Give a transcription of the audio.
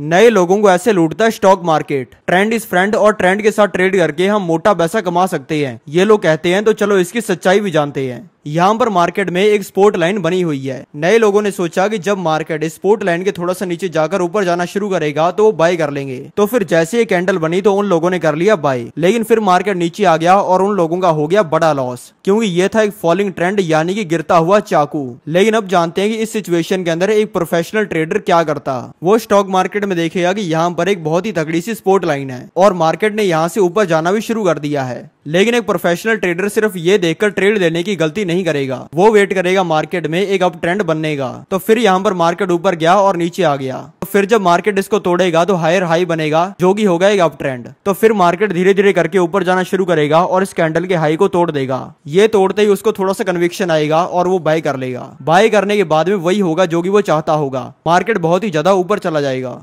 नए लोगों को ऐसे लूटता है stock market trend is friend और ट्रेंड के साथ ट्रेड करके हम मोटा पैसा कमा सकते हैं ये लोग कहते हैं तो चलो इसकी सच्चाई भी जानते हैं यहाँ पर मार्केट में एक स्पोर्ट लाइन बनी हुई है नए लोगों ने सोचा कि जब मार्केट स्पोर्ट लाइन के थोड़ा सा नीचे जाकर ऊपर जाना शुरू करेगा तो वो बाय कर लेंगे तो फिर जैसे ही कैंडल बनी तो उन लोगों ने कर लिया बाय लेकिन फिर मार्केट नीचे आ गया और उन लोगों का हो गया बड़ा लॉस क्योंकि ये था एक फॉलिंग ट्रेंड यानी की गिरता हुआ चाकू लेकिन अब जानते हैं की इस सिचुएशन के अंदर एक प्रोफेशनल ट्रेडर क्या करता वो स्टॉक मार्केट में देखेगा की यहाँ पर एक बहुत ही तगड़ी सी स्पोर्ट लाइन है और मार्केट ने यहाँ से ऊपर जाना भी शुरू कर दिया है लेकिन एक प्रोफेशनल ट्रेडर सिर्फ ये देखकर ट्रेड देने की गलती नहीं करेगा वो वेट करेगा मार्केट में एक अप ट्रेंड बनने का तो फिर यहाँ पर मार्केट ऊपर गया और नीचे आ गया तो फिर जब मार्केट इसको तोड़ेगा तो हायर हाई बनेगा जो की होगा एक अप ट्रेंड तो फिर मार्केट धीरे धीरे करके ऊपर जाना शुरू करेगा और इस कैंडल के हाई को तोड़ देगा ये तोड़ते ही उसको थोड़ा सा कन्विक्शन आएगा और वो बाय कर लेगा बाय करने के बाद में वही होगा जो की वो चाहता होगा मार्केट बहुत ही ज्यादा ऊपर चला जाएगा